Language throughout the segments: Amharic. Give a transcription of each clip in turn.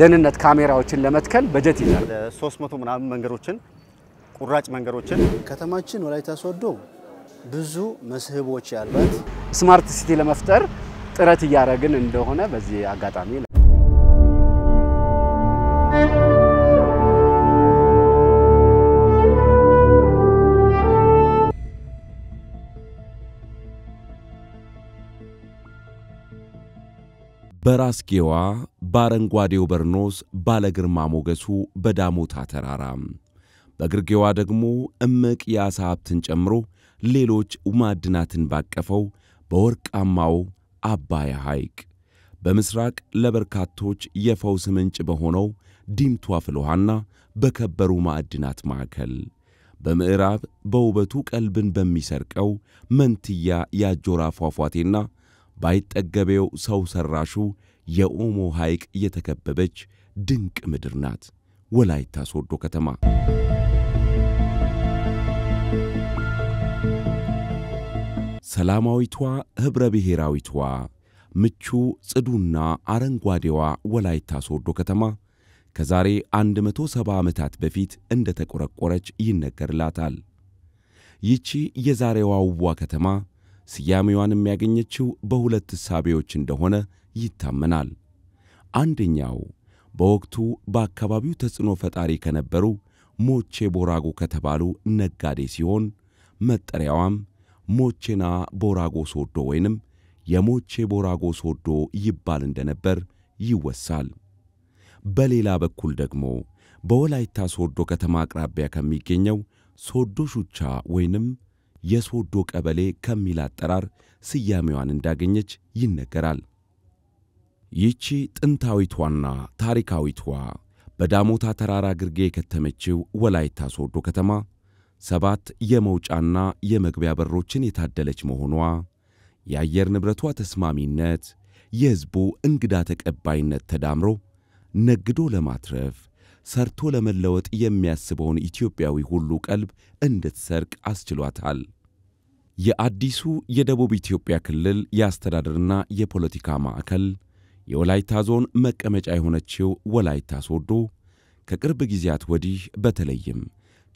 ደህንነት ካሜራዎችን ለመትከል በጀት ይዛል። 300 ምናምን መንገዶችን ቁራጭ መንገዶችን ከተማችን ወላይታ ሶዶ ብዙ መስህቦች ያሏት ስማርት ሲቲ ለመፍጠር ጥረት እያደረግን እንደሆነ በዚህ አጋጣሚ በራስጌዋ በአረንጓዴው በርኖስ ባለግርማ ሞገሱ በዳሞታ ተራራ በግርጌዋ ደግሞ እምቅ የዓሣ ሀብትን ጨምሮ ሌሎች ማዕድናትን ባቀፈው በወርቃማው አባያ ሐይቅ በምሥራቅ ለበርካቶች የፈውስ ምንጭ በሆነው ዲምቱ አፍልውሃና በከበሩ ማዕድናት ማዕከል በምዕራብ በውበቱ ቀልብን በሚሰርቀው መንትያ የአጆራ ፏፏቴና ባይጠገቤው ሰው ሠራሹ የኦሞ ሐይቅ የተከበበች ድንቅ ምድር ናት ወላይታ ሶዶ ከተማ። ሰላማዊቷ ኅብረ ብሔራዊቷ ምቹ ጽዱና አረንጓዴዋ ወላይታ ሶዶ ከተማ ከዛሬ 170 ዓመታት በፊት እንደ ተቈረቈረች ይነገርላታል። ይቺ የዛሬዋ ውቧ ከተማ ስያሜዋን የሚያገኘችው በሁለት እሳቤዎች እንደሆነ ይታመናል። አንደኛው በወቅቱ በአካባቢው ተጽዕኖ ፈጣሪ ከነበሩ ሞቼ ቦራጎ ከተባሉ ነጋዴ ሲሆን መጠሪያዋም ሞቼና ቦራጎ ሶዶ ወይንም የሞቼ ቦራጎ ሶዶ ይባል እንደነበር ይወሳል። በሌላ በኩል ደግሞ በወላይታ ሶዶ ከተማ አቅራቢያ ከሚገኘው ሶዶ ሹቻ ወይንም የሶዶ ቀበሌ ከሚል አጠራር ስያሜዋን እንዳገኘች ይነገራል። ይቺ ጥንታዊቷና ታሪካዊቷ በዳሞታ ተራራ ግርጌ የከተመችው ወላይታ ሶዶ ከተማ ሰባት የመውጫና የመግቢያ በሮችን የታደለች መሆኗ፣ የአየር ንብረቷ ተስማሚነት፣ የሕዝቡ እንግዳ ተቀባይነት ተዳምሮ ነግዶ ለማትረፍ ሰርቶ ለመለወጥ የሚያስበውን ኢትዮጵያዊ ሁሉ ቀልብ እንድትሰርቅ አስችሏታል። የአዲሱ የደቡብ ኢትዮጵያ ክልል የአስተዳደርና የፖለቲካ ማዕከል የወላይታ ዞን መቀመጫ የሆነችው ወላይታ ሶዶ ከቅርብ ጊዜያት ወዲህ በተለይም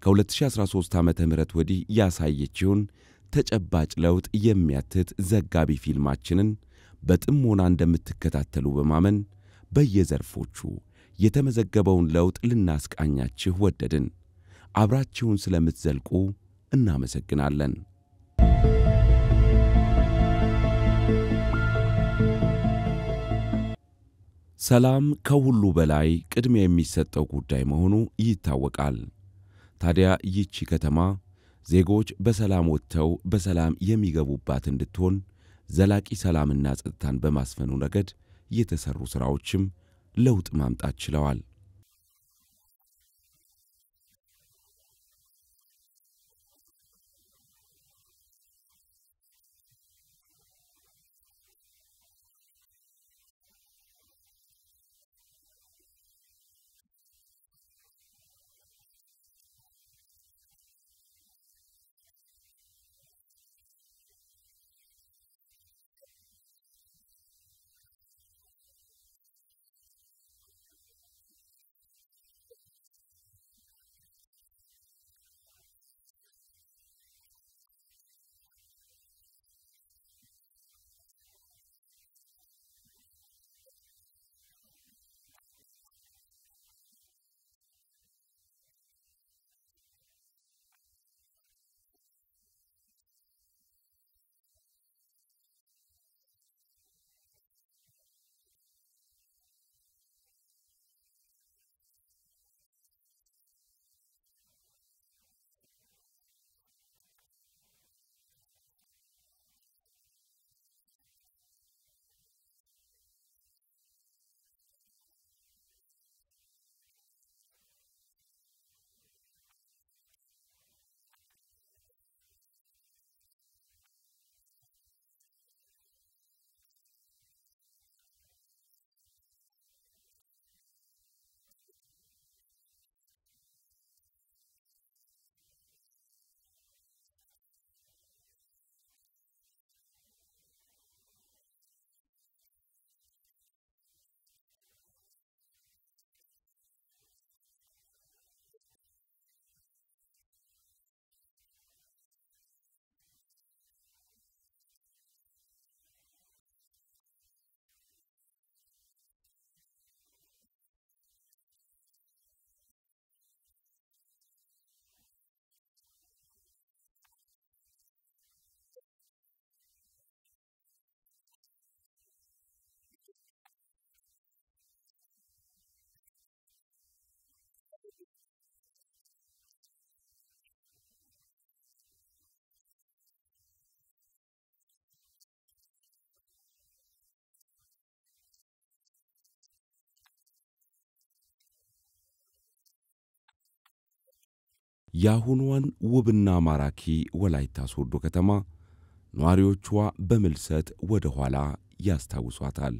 ከ2013 ዓ ም ወዲህ ያሳየችውን ተጨባጭ ለውጥ የሚያትት ዘጋቢ ፊልማችንን በጥሞና እንደምትከታተሉ በማመን በየዘርፎቹ የተመዘገበውን ለውጥ ልናስቃኛችሁ ወደድን። አብራችሁን ስለምትዘልቁ እናመሰግናለን። ሰላም ከሁሉ በላይ ቅድሚያ የሚሰጠው ጉዳይ መሆኑ ይታወቃል። ታዲያ ይቺ ከተማ ዜጎች በሰላም ወጥተው በሰላም የሚገቡባት እንድትሆን ዘላቂ ሰላምና ጸጥታን በማስፈኑ ረገድ የተሰሩ ሥራዎችም ለውጥ ማምጣት ችለዋል። የአሁኗን ውብና ማራኪ ወላይታ ሶዶ ከተማ ነዋሪዎቿ በምልሰት ወደ ኋላ ያስታውሷታል።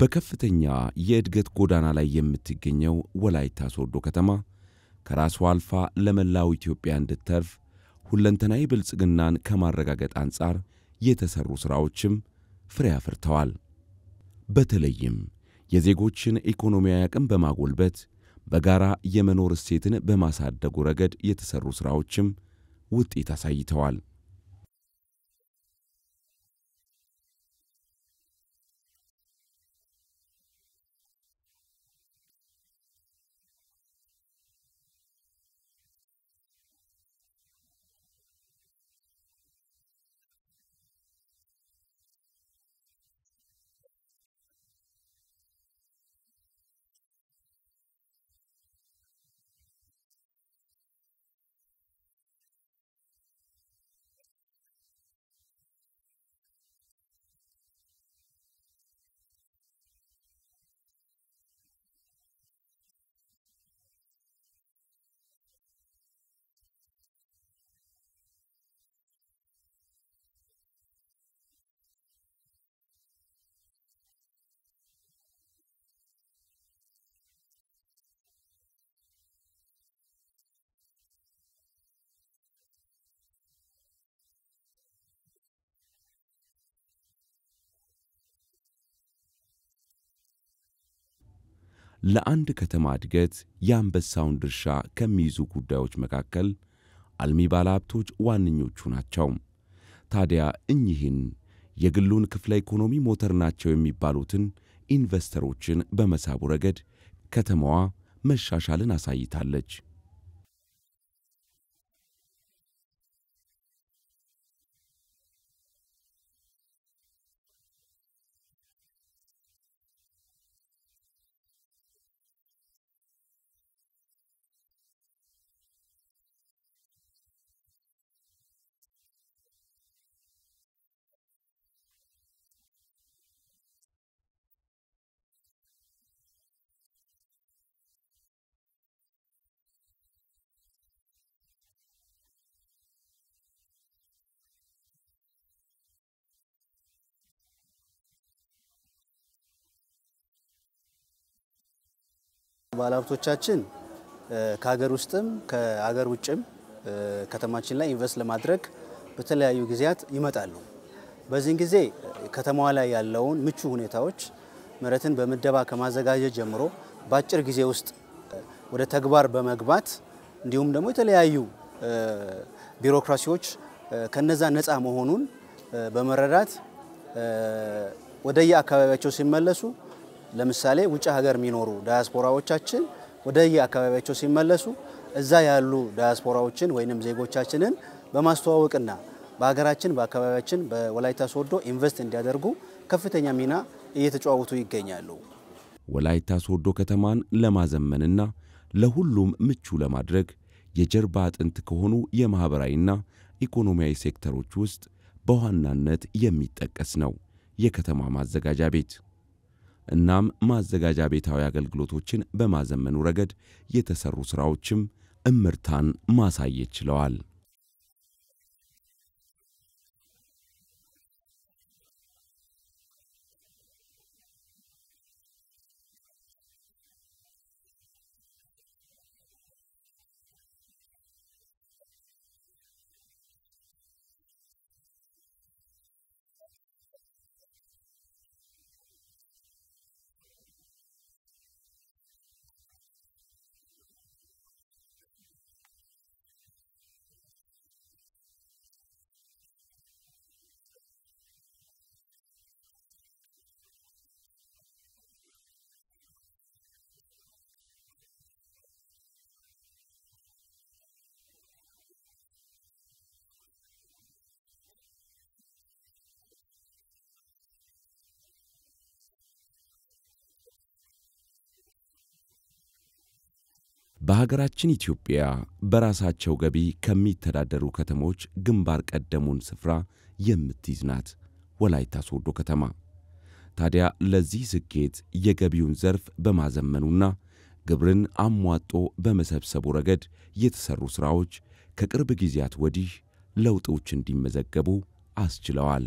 በከፍተኛ የእድገት ጎዳና ላይ የምትገኘው ወላይታ ሶዶ ከተማ ከራሷ አልፋ ለመላው ኢትዮጵያ እንድትተርፍ ሁለንተናዊ ብልጽግናን ከማረጋገጥ አንጻር የተሰሩ ሥራዎችም ፍሬ አፍርተዋል። በተለይም የዜጎችን ኢኮኖሚያዊ አቅም በማጎልበት በጋራ የመኖር እሴትን በማሳደጉ ረገድ የተሰሩ ሥራዎችም ውጤት አሳይተዋል። ለአንድ ከተማ እድገት የአንበሳውን ድርሻ ከሚይዙ ጉዳዮች መካከል አልሚ ባለሀብቶች ዋነኞቹ ናቸው። ታዲያ እኚህን የግሉን ክፍለ ኢኮኖሚ ሞተር ናቸው የሚባሉትን ኢንቨስተሮችን በመሳቡ ረገድ ከተማዋ መሻሻልን አሳይታለች። ባለሀብቶቻችን ከሀገር ውስጥም ከሀገር ውጭም ከተማችን ላይ ኢንቨስት ለማድረግ በተለያዩ ጊዜያት ይመጣሉ። በዚህን ጊዜ ከተማዋ ላይ ያለውን ምቹ ሁኔታዎች መሬትን በምደባ ከማዘጋጀት ጀምሮ በአጭር ጊዜ ውስጥ ወደ ተግባር በመግባት እንዲሁም ደግሞ የተለያዩ ቢሮክራሲዎች ከነዛ ነፃ መሆኑን በመረዳት ወደየ አካባቢያቸው ሲመለሱ ለምሳሌ ውጭ ሀገር የሚኖሩ ዳያስፖራዎቻችን ወደየ አካባቢያቸው ሲመለሱ እዛ ያሉ ዳያስፖራዎችን ወይንም ዜጎቻችንን በማስተዋወቅና በሀገራችን በአካባቢያችን በወላይታ ሶዶ ኢንቨስት እንዲያደርጉ ከፍተኛ ሚና እየተጫወቱ ይገኛሉ። ወላይታ ሶዶ ከተማን ለማዘመንና ለሁሉም ምቹ ለማድረግ የጀርባ አጥንት ከሆኑ የማኅበራዊና ኢኮኖሚያዊ ሴክተሮች ውስጥ በዋናነት የሚጠቀስ ነው የከተማ ማዘጋጃ ቤት። እናም ማዘጋጃ ቤታዊ አገልግሎቶችን በማዘመኑ ረገድ የተሰሩ ሥራዎችም እምርታን ማሳየት ችለዋል። በሀገራችን ኢትዮጵያ በራሳቸው ገቢ ከሚተዳደሩ ከተሞች ግንባር ቀደሙን ስፍራ የምትይዝ ናት ወላይታ ሶዶ ከተማ። ታዲያ ለዚህ ስኬት የገቢውን ዘርፍ በማዘመኑና ግብርን አሟጦ በመሰብሰቡ ረገድ የተሰሩ ሥራዎች ከቅርብ ጊዜያት ወዲህ ለውጦች እንዲመዘገቡ አስችለዋል።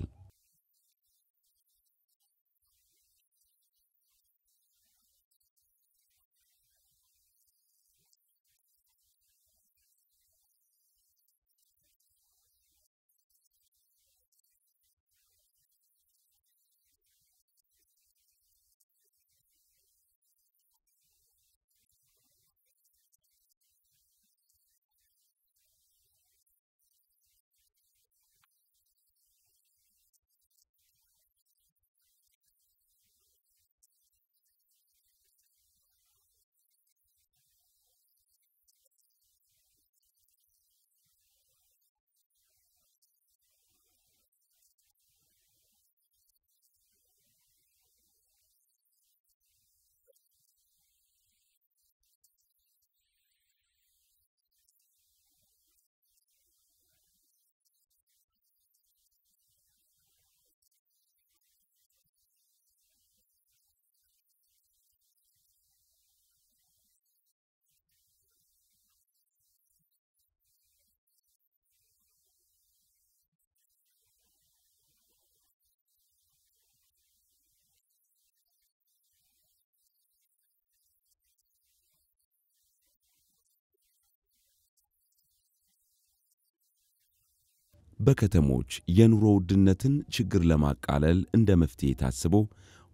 በከተሞች የኑሮ ውድነትን ችግር ለማቃለል እንደ መፍትሄ ታስቦ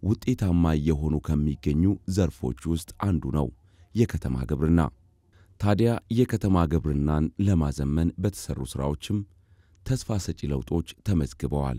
ውጤታማ እየሆኑ ከሚገኙ ዘርፎች ውስጥ አንዱ ነው የከተማ ግብርና። ታዲያ የከተማ ግብርናን ለማዘመን በተሠሩ ሥራዎችም ተስፋ ሰጪ ለውጦች ተመዝግበዋል።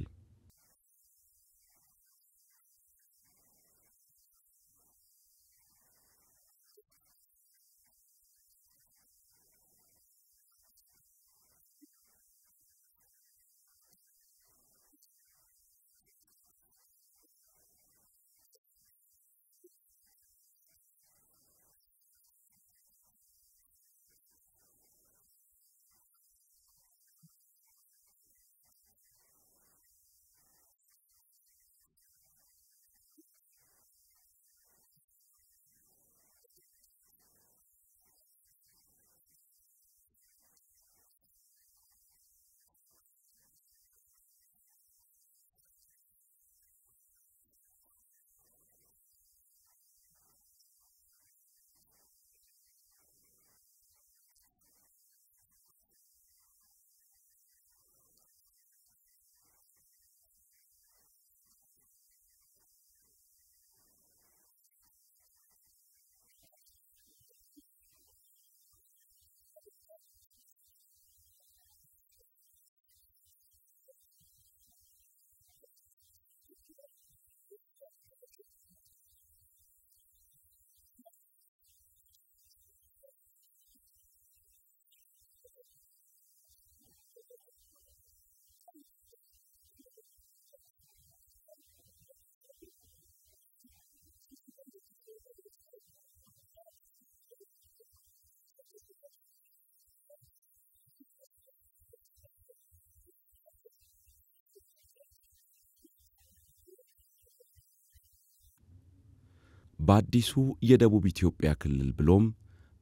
በአዲሱ የደቡብ ኢትዮጵያ ክልል ብሎም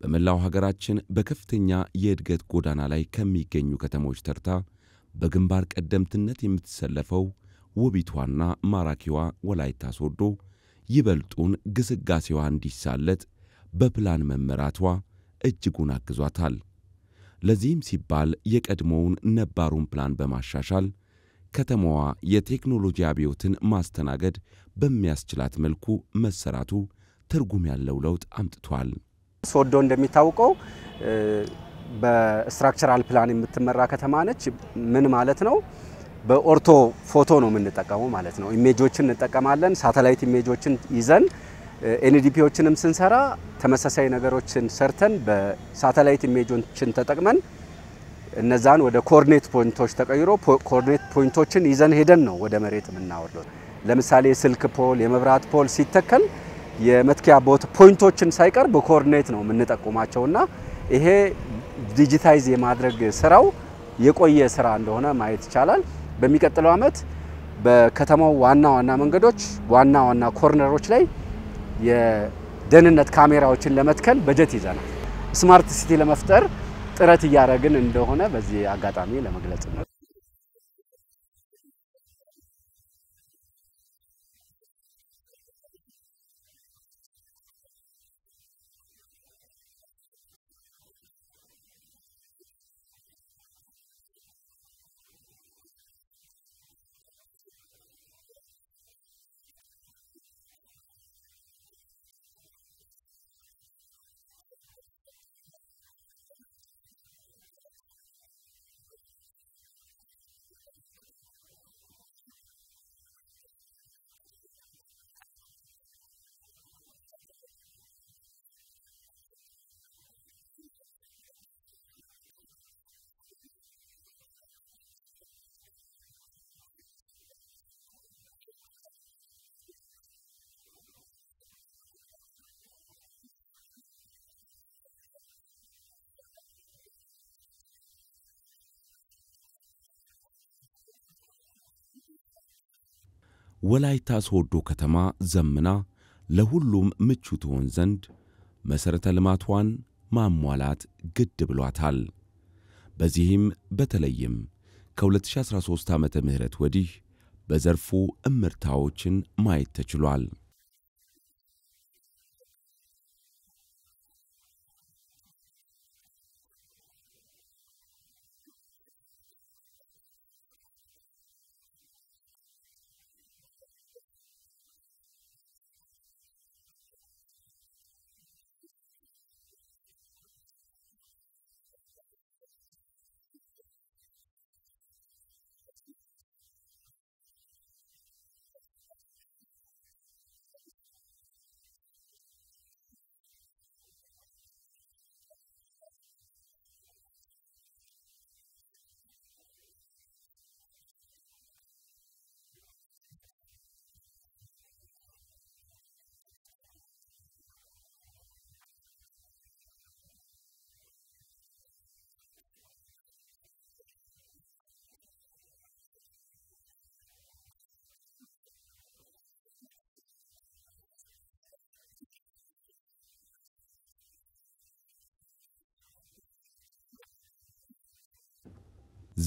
በመላው ሀገራችን በከፍተኛ የእድገት ጎዳና ላይ ከሚገኙ ከተሞች ተርታ በግንባር ቀደምትነት የምትሰለፈው ውቢቷና ማራኪዋ ወላይታ ሶዶ ይበልጡን ግስጋሴዋ እንዲሳለጥ በፕላን መመራቷ እጅጉን አግዟታል። ለዚህም ሲባል የቀድሞውን ነባሩን ፕላን በማሻሻል ከተማዋ የቴክኖሎጂ አብዮትን ማስተናገድ በሚያስችላት መልኩ መሰራቱ ትርጉም ያለው ለውጥ አምጥቷል። ሶዶ እንደሚታወቀው በስትራክቸራል ፕላን የምትመራ ከተማ ነች። ምን ማለት ነው? በኦርቶ ፎቶ ነው የምንጠቀመው ማለት ነው። ኢሜጆችን እንጠቀማለን። ሳተላይት ኢሜጆችን ይዘን ኤንዲፒዎችንም ስንሰራ ተመሳሳይ ነገሮችን ሰርተን በሳተላይት ኢሜጆችን ተጠቅመን እነዛን ወደ ኮርኔት ፖይንቶች ተቀይሮ ኮርኔት ፖይንቶችን ይዘን ሄደን ነው ወደ መሬት የምናወርደው። ለምሳሌ የስልክ ፖል፣ የመብራት ፖል ሲተከል የመትኪያ ቦት ፖይንቶችን ሳይቀር በኮርኔት ነው የምንጠቁማቸውና ይሄ ዲጂታይዝ የማድረግ ስራው የቆየ ስራ እንደሆነ ማየት ይቻላል። በሚቀጥለው አመት በከተማው ዋና ዋና መንገዶች ዋና ዋና ኮርነሮች ላይ የደህንነት ካሜራዎችን ለመትከል በጀት ይዘናል። ስማርት ሲቲ ለመፍጠር ጥረት እያደረግን እንደሆነ በዚህ አጋጣሚ ለመግለጽ ነው። ወላይታ ሶዶ ከተማ ዘምና ለሁሉም ምቹ ትሆን ዘንድ መሠረተ ልማቷን ማሟላት ግድ ብሏታል። በዚህም በተለይም ከ2013 ዓ ም ወዲህ በዘርፉ እምርታዎችን ማየት ተችሏል።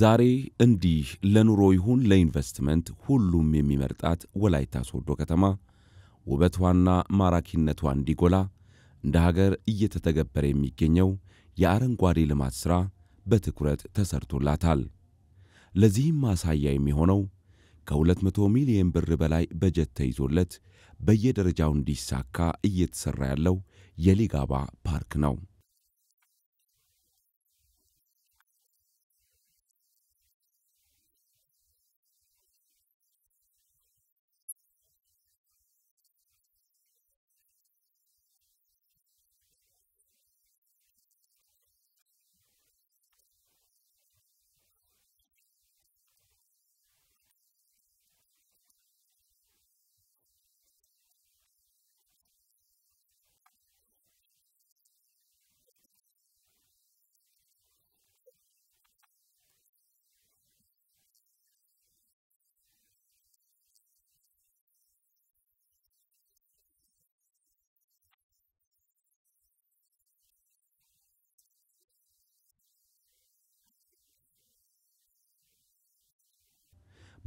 ዛሬ እንዲህ ለኑሮ ይሁን ለኢንቨስትመንት ሁሉም የሚመርጣት ወላይታ ሶዶ ከተማ ውበቷና ማራኪነቷ እንዲጎላ እንደ ሀገር እየተተገበረ የሚገኘው የአረንጓዴ ልማት ሥራ በትኩረት ተሰርቶላታል። ለዚህም ማሳያ የሚሆነው ከ200 ሚሊዮን ብር በላይ በጀት ተይዞለት በየደረጃው እንዲሳካ እየተሠራ ያለው የሊጋባ ፓርክ ነው።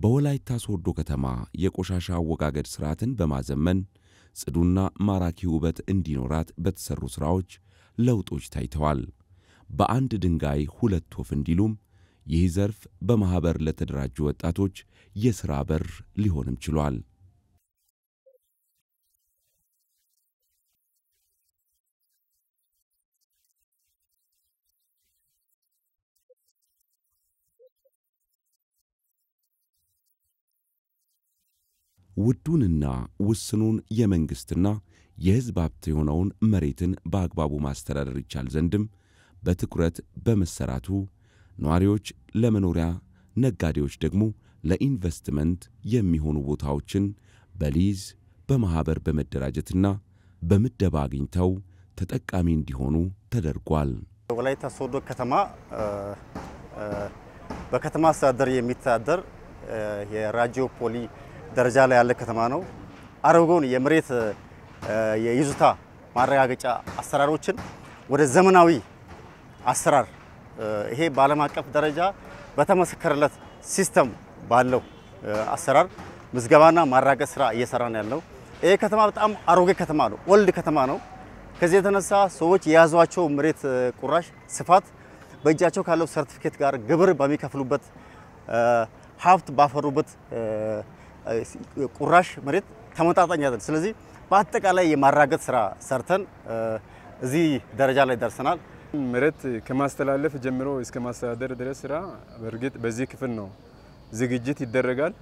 በወላይታ ሶዶ ከተማ የቆሻሻ አወጋገድ ሥርዓትን በማዘመን ጽዱና ማራኪ ውበት እንዲኖራት በተሠሩ ሥራዎች ለውጦች ታይተዋል። በአንድ ድንጋይ ሁለት ወፍ እንዲሉም ይህ ዘርፍ በማኅበር ለተደራጁ ወጣቶች የሥራ በር ሊሆንም ችሏል። ውዱንና ውስኑን የመንግሥትና የሕዝብ ሀብት የሆነውን መሬትን በአግባቡ ማስተዳደር ይቻል ዘንድም በትኩረት በመሰራቱ ነዋሪዎች ለመኖሪያ፣ ነጋዴዎች ደግሞ ለኢንቨስትመንት የሚሆኑ ቦታዎችን በሊዝ በማኅበር በመደራጀትና በምደባ አግኝተው ተጠቃሚ እንዲሆኑ ተደርጓል። ወላይታ ሶዶ ከተማ በከተማ አስተዳደር የሚተዳደር የራዲዮ ፖሊ ደረጃ ላይ ያለ ከተማ ነው። አሮጌውን የመሬት የይዞታ ማረጋገጫ አሰራሮችን ወደ ዘመናዊ አሰራር ይሄ በዓለም አቀፍ ደረጃ በተመሰከረለት ሲስተም ባለው አሰራር ምዝገባና ማራገጥ ስራ እየሰራ ነው ያለው። ይሄ ከተማ በጣም አሮጌ ከተማ ነው፣ ወልድ ከተማ ነው። ከዚህ የተነሳ ሰዎች የያዟቸው መሬት ቁራሽ ስፋት በእጃቸው ካለው ሰርቲፊኬት ጋር ግብር በሚከፍሉበት ሀብት ባፈሩበት ቁራሽ መሬት ተመጣጣኝ ያዘን። ስለዚህ በአጠቃላይ የማራገጥ ስራ ሰርተን እዚህ ደረጃ ላይ ደርሰናል። መሬት ከማስተላለፍ ጀምሮ እስከ ማስተዳደር ድረስ ስራ በእርግጥ በዚህ ክፍል ነው ዝግጅት ይደረጋል፣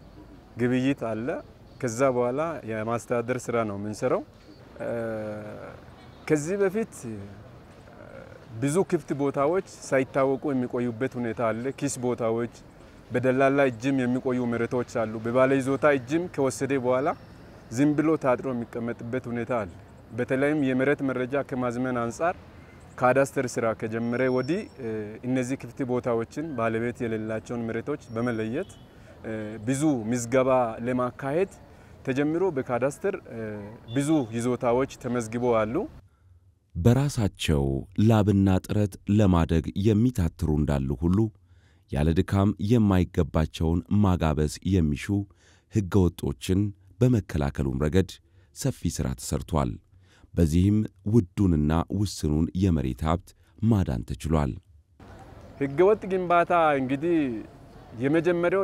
ግብይት አለ። ከዛ በኋላ የማስተዳደር ስራ ነው የምንሰራው። ከዚህ በፊት ብዙ ክፍት ቦታዎች ሳይታወቁ የሚቆዩበት ሁኔታ አለ። ኪስ ቦታዎች በደላላ እጅም የሚቆዩ መሬቶች አሉ። በባለ ይዞታ እጅም ከወሰደ በኋላ ዝም ብሎ ታጥሮ የሚቀመጥበት ሁኔታ አለ። በተለይም የመሬት መረጃ ከማዝመን አንጻር ካዳስተር ስራ ከጀመረ ወዲህ እነዚህ ክፍት ቦታዎችን ባለቤት የሌላቸውን መሬቶች በመለየት ብዙ ምዝገባ ለማካሄድ ተጀምሮ በካዳስተር ብዙ ይዞታዎች ተመዝግቦ አሉ። በራሳቸው ላብና ጥረት ለማደግ የሚታትሩ እንዳሉ ሁሉ ያለ ድካም የማይገባቸውን ማጋበስ የሚሹ ሕገወጦችን በመከላከሉም ረገድ ሰፊ ሥራ ተሠርቷል። በዚህም ውዱንና ውስኑን የመሬት ሀብት ማዳን ተችሏል። ሕገወጥ ግንባታ እንግዲህ የመጀመሪያው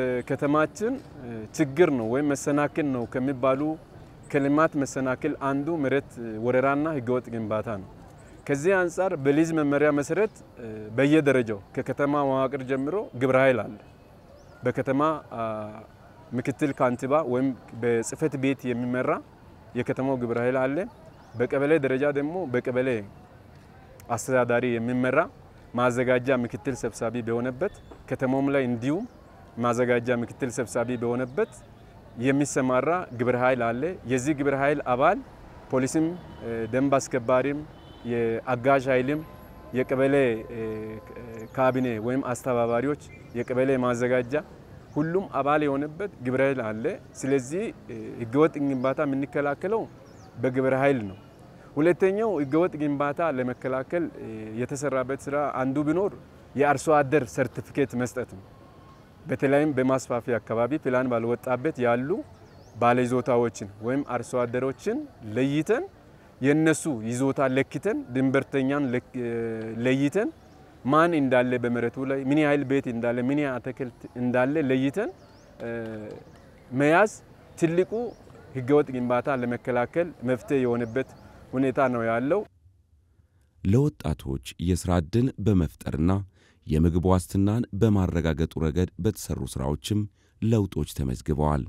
ለከተማችን ችግር ነው ወይም መሰናክል ነው ከሚባሉ ከልማት መሰናክል አንዱ መሬት ወረራና ህገወጥ ግንባታ ነው። ከዚህ አንጻር በሊዝ መመሪያ መሰረት በየደረጃው ከከተማ መዋቅር ጀምሮ ግብረ ኃይል አለ። በከተማ ምክትል ካንቲባ ወይም በጽህፈት ቤት የሚመራ የከተማው ግብረ ኃይል አለ። በቀበሌ ደረጃ ደግሞ በቀበሌ አስተዳዳሪ የሚመራ ማዘጋጃ ምክትል ሰብሳቢ በሆነበት ከተማውም ላይ እንዲሁም ማዘጋጃ ምክትል ሰብሳቢ በሆነበት የሚሰማራ ግብረ ኃይል አለ። የዚህ ግብረ ኃይል አባል ፖሊስም፣ ደንብ አስከባሪም የአጋዥ ኃይልም የቀበሌ ካቢኔ ወይም አስተባባሪዎች፣ የቀበሌ ማዘጋጃ ሁሉም አባል የሆነበት ግብረ ኃይል አለ። ስለዚህ ህገወጥ ግንባታ የምንከላከለው በግብረ ኃይል ነው። ሁለተኛው ህገወጥ ግንባታ ለመከላከል የተሰራበት ስራ አንዱ ቢኖር የአርሶ አደር ሰርቲፊኬት መስጠት ነው። በተለይም በማስፋፊያ አካባቢ ፕላን ባልወጣበት ያሉ ባለይዞታዎችን ወይም አርሶ አደሮችን ለይተን የነሱ ይዞታ ለክተን ድንበርተኛን ለይተን ማን እንዳለ በመሬቱ ላይ ምን ያህል ቤት እንዳለ ምን ያህል አትክልት እንዳለ ለይተን መያዝ ትልቁ ህገወጥ ግንባታ ለመከላከል መፍትሄ የሆነበት ሁኔታ ነው ያለው። ለወጣቶች የሥራ ዕድል በመፍጠርና የምግብ ዋስትናን በማረጋገጡ ረገድ በተሠሩ ሥራዎችም ለውጦች ተመዝግበዋል።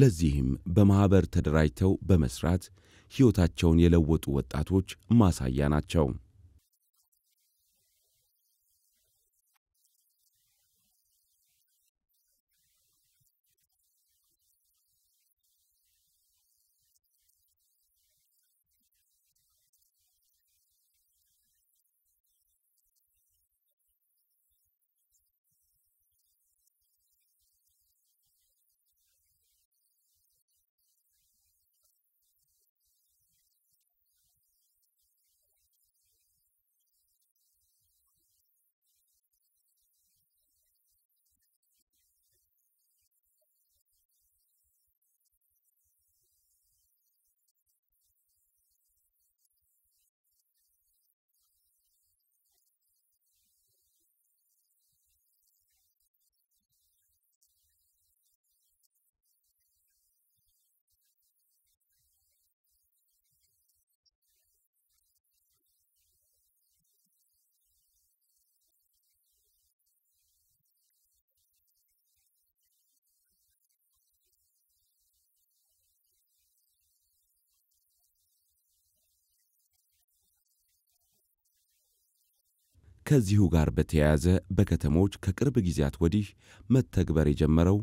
ለዚህም በማኅበር ተደራጅተው በመሥራት ሕይወታቸውን የለወጡ ወጣቶች ማሳያ ናቸው። ከዚሁ ጋር በተያያዘ በከተሞች ከቅርብ ጊዜያት ወዲህ መተግበር የጀመረው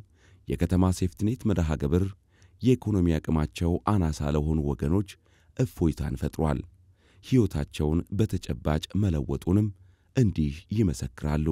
የከተማ ሴፍትኔት መርሃ ግብር የኢኮኖሚ አቅማቸው አናሳ ለሆኑ ወገኖች እፎይታን ፈጥሯል። ሕይወታቸውን በተጨባጭ መለወጡንም እንዲህ ይመሰክራሉ።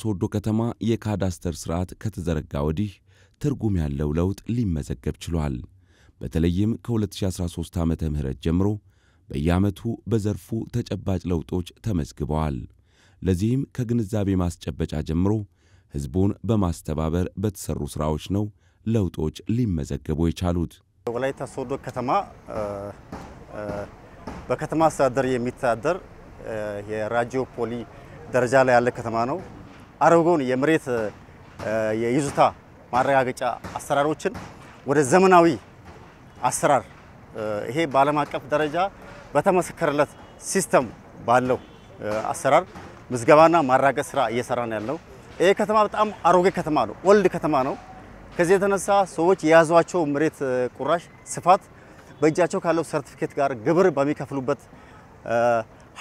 ሶዶ ከተማ የካዳስተር ስርዓት ከተዘረጋ ወዲህ ትርጉም ያለው ለውጥ ሊመዘገብ ችሏል። በተለይም ከ2013 ዓ ም ጀምሮ በየዓመቱ በዘርፉ ተጨባጭ ለውጦች ተመዝግበዋል። ለዚህም ከግንዛቤ ማስጨበጫ ጀምሮ ሕዝቡን በማስተባበር በተሰሩ ሥራዎች ነው ለውጦች ሊመዘገቡ የቻሉት። ወላይታ ሶዶ ከተማ በከተማ አስተዳደር የሚተዳደር የራዲዮ ፖሊ ደረጃ ላይ ያለ ከተማ ነው። አሮጌውን የመሬት የይዞታ ማረጋገጫ አሰራሮችን ወደ ዘመናዊ አሰራር ይሄ በዓለም አቀፍ ደረጃ በተመሰከረለት ሲስተም ባለው አሰራር ምዝገባና ማራገጥ ስራ እየሰራ ነው ያለው። ይሄ ከተማ በጣም አሮጌ ከተማ ነው፣ ወልድ ከተማ ነው። ከዚህ የተነሳ ሰዎች የያዟቸው መሬት ቁራሽ ስፋት በእጃቸው ካለው ሰርቲፊኬት ጋር ግብር በሚከፍሉበት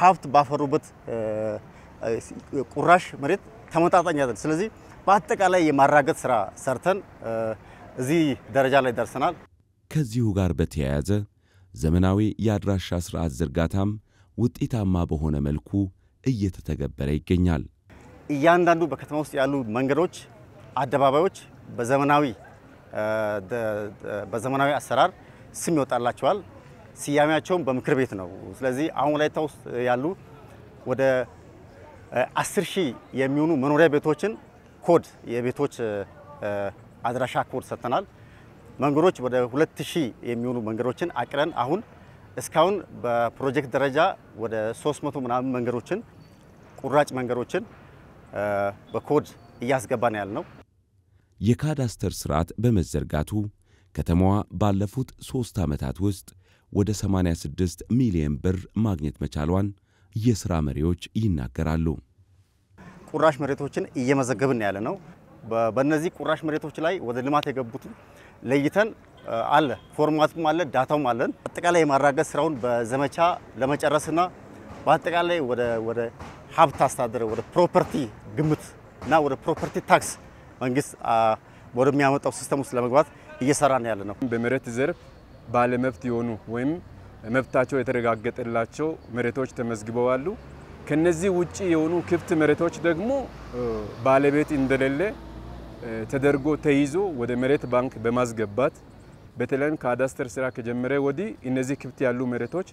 ሀብት ባፈሩበት ቁራሽ መሬት ተመጣጣኝ ስለዚህ በአጠቃላይ የማራገጥ ስራ ሰርተን እዚህ ደረጃ ላይ ደርሰናል። ከዚሁ ጋር በተያያዘ ዘመናዊ የአድራሻ ስርዓት ዝርጋታም ውጤታማ በሆነ መልኩ እየተተገበረ ይገኛል። እያንዳንዱ በከተማ ውስጥ ያሉ መንገዶች፣ አደባባዮች በዘመናዊ በዘመናዊ አሰራር ስም ይወጣላቸዋል። ስያሜያቸውም በምክር ቤት ነው። ስለዚህ አሁን ወላይታ ውስጥ ያሉ ወደ አስር ሺህ የሚሆኑ መኖሪያ ቤቶችን ኮድ የቤቶች አድራሻ ኮድ ሰጥተናል። መንገዶች ወደ ሁለት ሺህ የሚሆኑ መንገዶችን አቅረን አሁን እስካሁን በፕሮጀክት ደረጃ ወደ 300 ምናምን መንገዶችን ቁራጭ መንገዶችን በኮድ እያስገባን ያለ ነው። የካዳስተር ስርዓት በመዘርጋቱ ከተማዋ ባለፉት ሶስት ዓመታት ውስጥ ወደ 86 ሚሊዮን ብር ማግኘት መቻሏን የስራ መሪዎች ይናገራሉ። ቁራሽ መሬቶችን እየመዘገብን ያለ ነው። በእነዚህ ቁራሽ መሬቶች ላይ ወደ ልማት የገቡትን ለይተን አለ ፎርማቱም አለ ዳታውም አለን። አጠቃላይ የማራገጥ ስራውን በዘመቻ ለመጨረስና በአጠቃላይ ወደ ሀብት አስተዳደር ወደ ፕሮፐርቲ ግምት እና ወደ ፕሮፐርቲ ታክስ መንግስት ወደሚያመጣው ሲስተም ውስጥ ለመግባት ነው ያለ ነው። በመሬት ዘርፍ ባለመብት የሆኑ ወይም መብታቸው የተረጋገጠላቸው መሬቶች ተመዝግበዋሉ። ከነዚህ ውጪ የሆኑ ክፍት መሬቶች ደግሞ ባለቤት እንደሌለ ተደርጎ ተይዞ ወደ መሬት ባንክ በማስገባት በተለይም ከአዳስተር ስራ ከጀመረ ወዲህ እነዚህ ክፍት ያሉ መሬቶች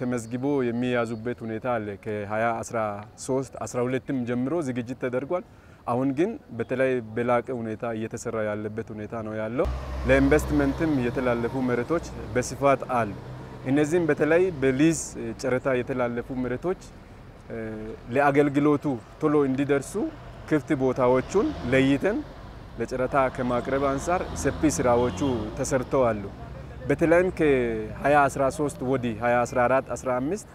ተመዝግቦ የሚያዙበት ሁኔታ አለ። ከ2013 12ም ጀምሮ ዝግጅት ተደርጓል። አሁን ግን በተለይ በላቀ ሁኔታ እየተሰራ ያለበት ሁኔታ ነው ያለው። ለኢንቨስትመንትም የተላለፉ መሬቶች በስፋት አሉ። እነዚህም በተለይ በሊዝ ጨረታ የተላለፉ መሬቶች ለአገልግሎቱ ቶሎ እንዲደርሱ ክፍት ቦታዎቹን ለይተን ለጨረታ ከማቅረብ አንጻር ሰፊ ስራዎቹ ተሰርተው አሉ። በተለይም ከ2013 ወዲህ 2014 15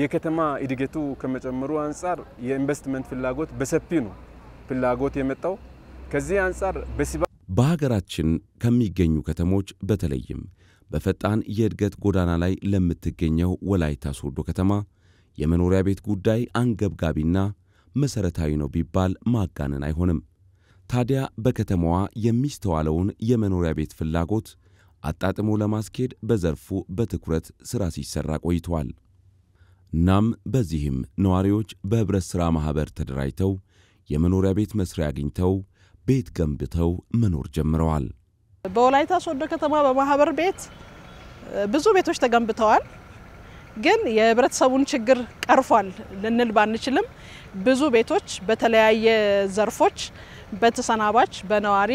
የከተማ እድገቱ ከመጨመሩ አንጻር የኢንቨስትመንት ፍላጎት በሰፊ ነው ፍላጎት የመጣው። ከዚህ አንጻር በሲባ በሀገራችን ከሚገኙ ከተሞች በተለይም በፈጣን የእድገት ጎዳና ላይ ለምትገኘው ወላይታ ሶዶ ከተማ የመኖሪያ ቤት ጉዳይ አንገብጋቢና መሠረታዊ ነው ቢባል ማጋነን አይሆንም። ታዲያ በከተማዋ የሚስተዋለውን የመኖሪያ ቤት ፍላጎት አጣጥሞ ለማስኬድ በዘርፉ በትኩረት ሥራ ሲሠራ ቆይቷል። እናም በዚህም ነዋሪዎች በኅብረት ሥራ ማኅበር ተደራጅተው የመኖሪያ ቤት መሥሪያ አግኝተው ቤት ገንብተው መኖር ጀምረዋል። በወላይታ ሶዶ ከተማ በማህበር ቤት ብዙ ቤቶች ተገንብተዋል። ግን የህብረተሰቡን ችግር ቀርፏል ልንል ባንችልም ብዙ ቤቶች በተለያየ ዘርፎች በተሰናባች በነዋሪ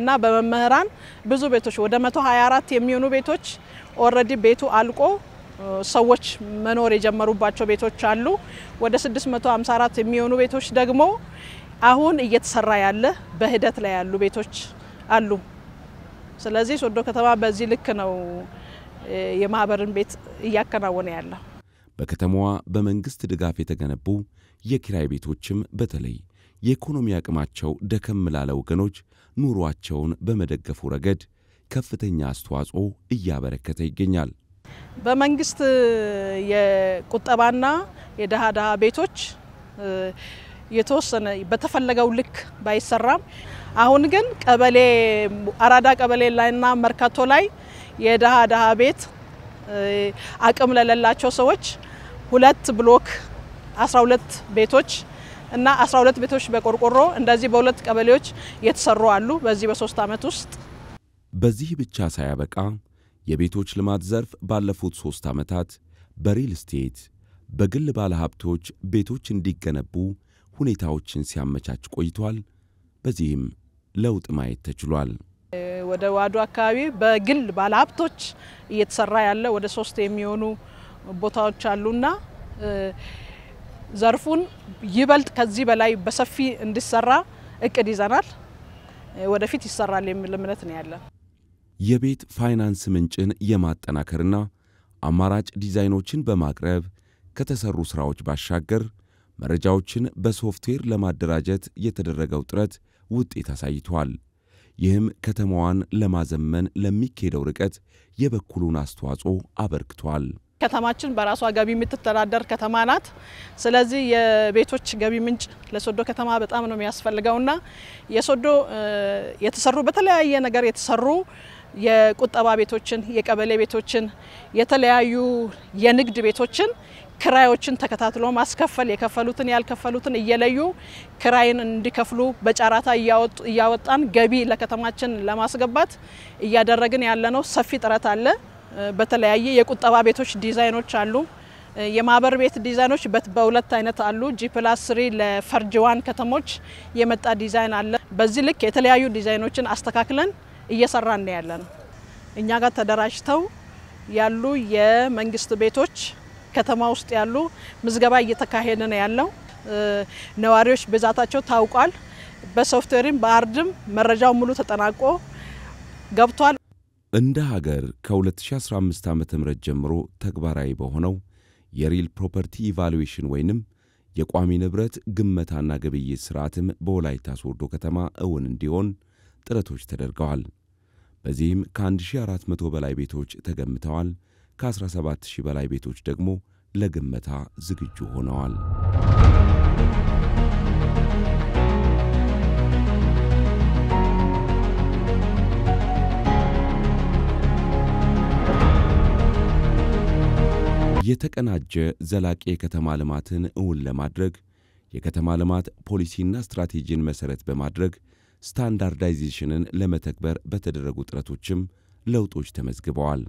እና በመምህራን ብዙ ቤቶች ወደ 124 የሚሆኑ ቤቶች ኦልሬዲ ቤቱ አልቆ ሰዎች መኖር የጀመሩባቸው ቤቶች አሉ። ወደ 654 የሚሆኑ ቤቶች ደግሞ አሁን እየተሰራ ያለ በሂደት ላይ ያሉ ቤቶች አሉ። ስለዚህ ሶዶ ከተማ በዚህ ልክ ነው የማህበርን ቤት እያከናወነ ያለው። በከተማዋ በመንግስት ድጋፍ የተገነቡ የኪራይ ቤቶችም በተለይ የኢኮኖሚ አቅማቸው ደከም ላለ ወገኖች ኑሯቸውን በመደገፉ ረገድ ከፍተኛ አስተዋጽኦ እያበረከተ ይገኛል። በመንግስት የቁጠባና የደሃ ደሃ ቤቶች የተወሰነ በተፈለገው ልክ ባይሰራም አሁን ግን ቀበሌ አራዳ ቀበሌ ላይና መርካቶ ላይ የድሃ ድሃ ቤት አቅም ለሌላቸው ሰዎች ሁለት ብሎክ 12 ቤቶች እና 12 ቤቶች በቆርቆሮ እንደዚህ በሁለት ቀበሌዎች የተሰሩ አሉ። በዚህ በሶስት ዓመት ውስጥ በዚህ ብቻ ሳያበቃ የቤቶች ልማት ዘርፍ ባለፉት ሶስት ዓመታት በሪል ስቴት በግል ባለሀብቶች ቤቶች እንዲገነቡ ሁኔታዎችን ሲያመቻች ቆይቷል። በዚህም ለውጥ ማየት ተችሏል። ወደ ዋዶ አካባቢ በግል ባለሀብቶች እየተሰራ ያለ ወደ ሶስት የሚሆኑ ቦታዎች አሉና ዘርፉን ይበልጥ ከዚህ በላይ በሰፊ እንዲሰራ እቅድ ይዘናል። ወደፊት ይሰራል የሚል እምነት ነው ያለን። የቤት ፋይናንስ ምንጭን የማጠናከርና አማራጭ ዲዛይኖችን በማቅረብ ከተሰሩ ስራዎች ባሻገር መረጃዎችን በሶፍትዌር ለማደራጀት የተደረገው ጥረት ውጤት አሳይቷል። ይህም ከተማዋን ለማዘመን ለሚካሄደው ርቀት የበኩሉን አስተዋጽኦ አበርክቷል። ከተማችን በራሷ ገቢ የምትተዳደር ከተማ ናት። ስለዚህ የቤቶች ገቢ ምንጭ ለሶዶ ከተማ በጣም ነው የሚያስፈልገውና የሶዶ የተሰሩ በተለያየ ነገር የተሰሩ የቁጠባ ቤቶችን፣ የቀበሌ ቤቶችን፣ የተለያዩ የንግድ ቤቶችን ክራዮችን ተከታትሎ ማስከፈል የከፈሉትን ያልከፈሉትን እየለዩ ክራይን እንዲከፍሉ በጨራታ እያወጣን ገቢ ለከተማችን ለማስገባት እያደረግን ያለነው ሰፊ ጥረት አለ። በተለያየ የቁጠባ ቤቶች ዲዛይኖች አሉ። የማህበር ቤት ዲዛይኖች በሁለት አይነት አሉ። ጂ ፕላስ ስሪ ለፈርጅዋን ከተሞች የመጣ ዲዛይን አለ። በዚህ ልክ የተለያዩ ዲዛይኖችን አስተካክለን እየሰራን ያለ ነው። እኛ ጋር ተደራጅተው ያሉ የመንግስት ቤቶች ከተማ ውስጥ ያሉ ምዝገባ እየተካሄደ ነው ያለው። ነዋሪዎች ብዛታቸው ታውቋል። በሶፍትዌርም በአርድም መረጃው ሙሉ ተጠናቆ ገብቷል። እንደ ሀገር ከ2015 ዓ ም ጀምሮ ተግባራዊ በሆነው የሪል ፕሮፐርቲ ኢቫሉዌሽን ወይንም የቋሚ ንብረት ግመታና ግብይት ስርዓትም በወላይታ ሶዶ ከተማ እውን እንዲሆን ጥረቶች ተደርገዋል። በዚህም ከ1400 በላይ ቤቶች ተገምተዋል። ከ17 ሺህ በላይ ቤቶች ደግሞ ለግመታ ዝግጁ ሆነዋል። የተቀናጀ ዘላቂ የከተማ ልማትን እውን ለማድረግ የከተማ ልማት ፖሊሲና ስትራቴጂን መሠረት በማድረግ ስታንዳርዳይዜሽንን ለመተግበር በተደረጉ ጥረቶችም ለውጦች ተመዝግበዋል።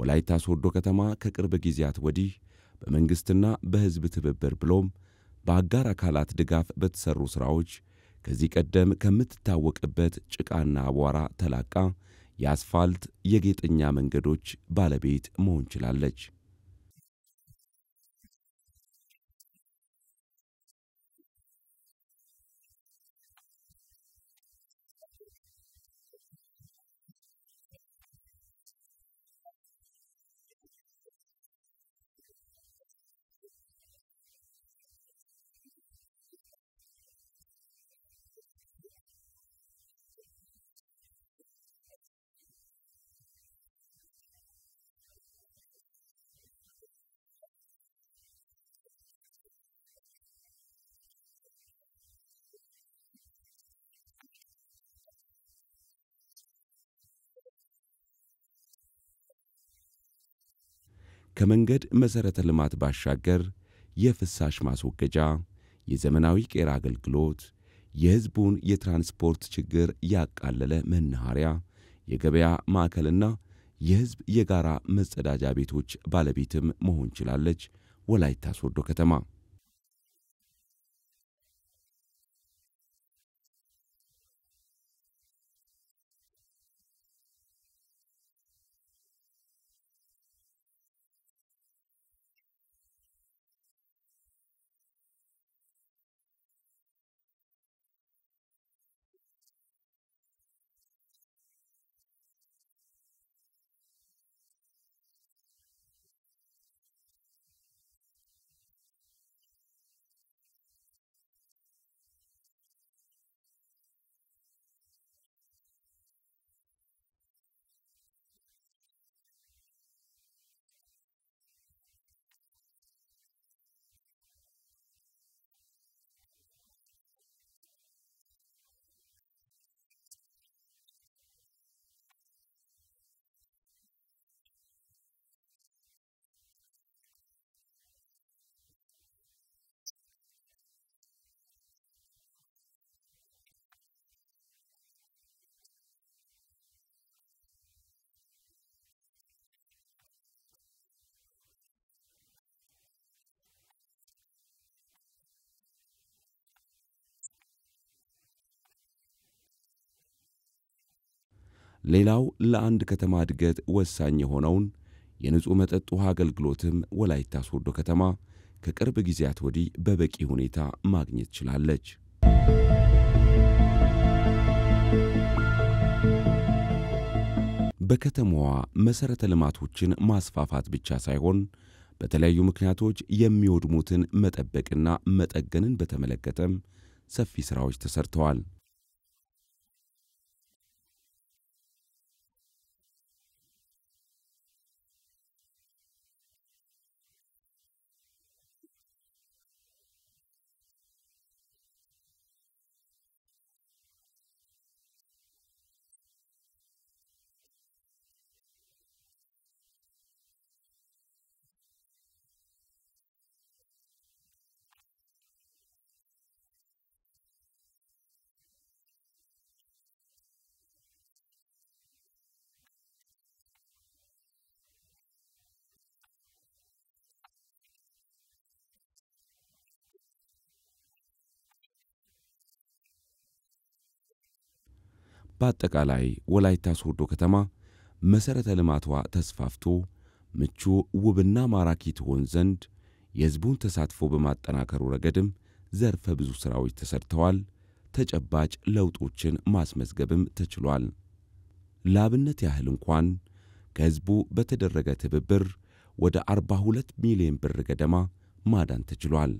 ወላይታ ሶዶ ከተማ ከቅርብ ጊዜያት ወዲህ በመንግሥትና በሕዝብ ትብብር ብሎም በአጋር አካላት ድጋፍ በተሠሩ ሥራዎች ከዚህ ቀደም ከምትታወቅበት ጭቃና አቧራ ተላቃ የአስፋልት የጌጠኛ መንገዶች ባለቤት መሆን ችላለች። ከመንገድ መሠረተ ልማት ባሻገር የፍሳሽ ማስወገጃ፣ የዘመናዊ ቄራ አገልግሎት፣ የሕዝቡን የትራንስፖርት ችግር ያቃለለ መናኸሪያ፣ የገበያ ማዕከልና የሕዝብ የጋራ መጸዳጃ ቤቶች ባለቤትም መሆን ችላለች ወላይታ ሶዶ ከተማ ሌላው ለአንድ ከተማ እድገት ወሳኝ የሆነውን የንጹህ መጠጥ ውሃ አገልግሎትም ወላይታ ሶዶ ከተማ ከቅርብ ጊዜያት ወዲህ በበቂ ሁኔታ ማግኘት ችላለች። በከተማዋ መሠረተ ልማቶችን ማስፋፋት ብቻ ሳይሆን በተለያዩ ምክንያቶች የሚወድሙትን መጠበቅና መጠገንን በተመለከተም ሰፊ ሥራዎች ተሰርተዋል። በአጠቃላይ ወላይታ ሶዶ ከተማ መሠረተ ልማቷ ተስፋፍቶ ምቹ ውብና ማራኪ ትሆን ዘንድ የሕዝቡን ተሳትፎ በማጠናከሩ ረገድም ዘርፈ ብዙ ሥራዎች ተሠርተዋል። ተጨባጭ ለውጦችን ማስመዝገብም ተችሏል። ለአብነት ያህል እንኳን ከሕዝቡ በተደረገ ትብብር ወደ 42 ሚሊዮን ብር ገደማ ማዳን ተችሏል።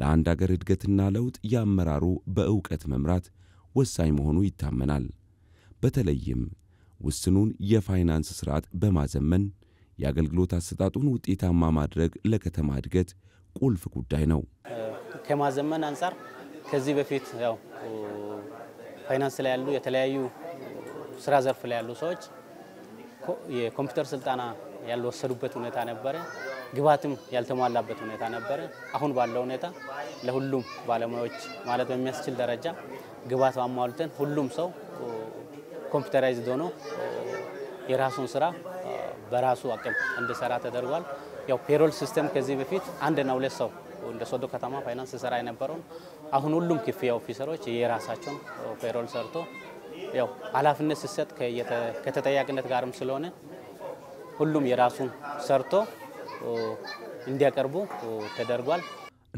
ለአንድ አገር እድገትና ለውጥ የአመራሩ በእውቀት መምራት ወሳኝ መሆኑ ይታመናል። በተለይም ውስኑን የፋይናንስ ሥርዓት በማዘመን የአገልግሎት አሰጣጡን ውጤታማ ማድረግ ለከተማ እድገት ቁልፍ ጉዳይ ነው። ከማዘመን አንጻር ከዚህ በፊት ያው ፋይናንስ ላይ ያሉ የተለያዩ ስራ ዘርፍ ላይ ያሉ ሰዎች የኮምፒውተር ስልጠና ያልወሰዱበት ሁኔታ ነበረ። ግባትም ያልተሟላበት ሁኔታ ነበረ። አሁን ባለው ሁኔታ ለሁሉም ባለሙያዎች ማለት በሚያስችል ደረጃ ግባት አሟልተን ሁሉም ሰው ኮምፒውተራይዝድ ሆኖ የራሱን ስራ በራሱ አቅም እንዲሰራ ተደርጓል። ያው ፔሮል ሲስተም ከዚህ በፊት አንድና ሁለት ሰው እንደ ሶዶ ከተማ ፋይናንስ ስራ የነበረውን አሁን ሁሉም ክፍያ ኦፊሰሮች የራሳቸውን ፔሮል ሰርቶ ያው ኃላፊነት ሲሰጥ ከተጠያቂነት ጋርም ስለሆነ ሁሉም የራሱን ሰርቶ እንዲያቀርቡ ተደርጓል።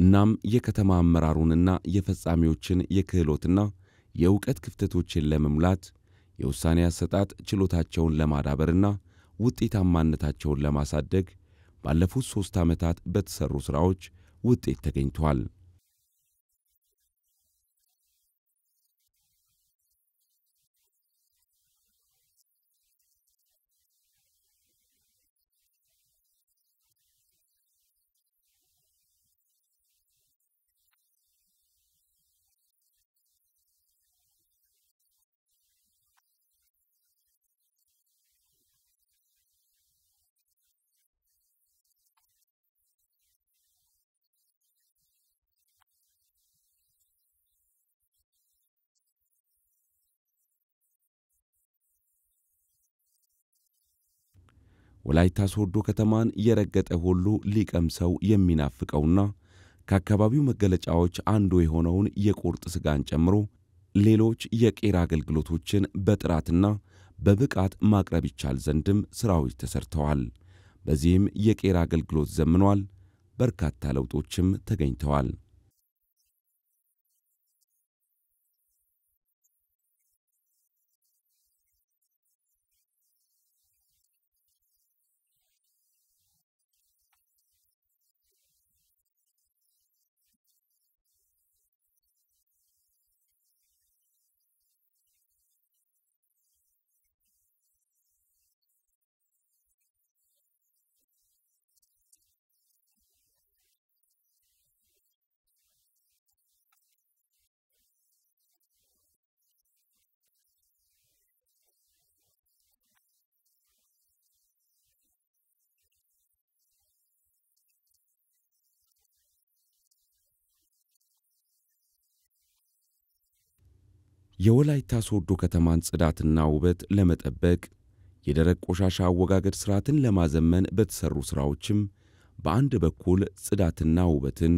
እናም የከተማ አመራሩንና የፈጻሚዎችን የክህሎትና የእውቀት ክፍተቶችን ለመሙላት የውሳኔ አሰጣጥ ችሎታቸውን ለማዳበርና ውጤታማነታቸውን ለማሳደግ ባለፉት ሦስት ዓመታት በተሠሩ ሥራዎች ውጤት ተገኝቷል። ወላይታ ሶዶ ከተማን የረገጠ ሁሉ ሊቀምሰው የሚናፍቀውና ከአካባቢው መገለጫዎች አንዱ የሆነውን የቁርጥ ሥጋን ጨምሮ ሌሎች የቄራ አገልግሎቶችን በጥራትና በብቃት ማቅረብ ይቻል ዘንድም ሥራዎች ተሠርተዋል። በዚህም የቄራ አገልግሎት ዘምኗል። በርካታ ለውጦችም ተገኝተዋል። የወላይታ ሶዶ ከተማን ጽዳትና ውበት ለመጠበቅ የደረቅ ቆሻሻ አወጋገድ ሥርዓትን ለማዘመን በተሠሩ ሥራዎችም በአንድ በኩል ጽዳትና ውበትን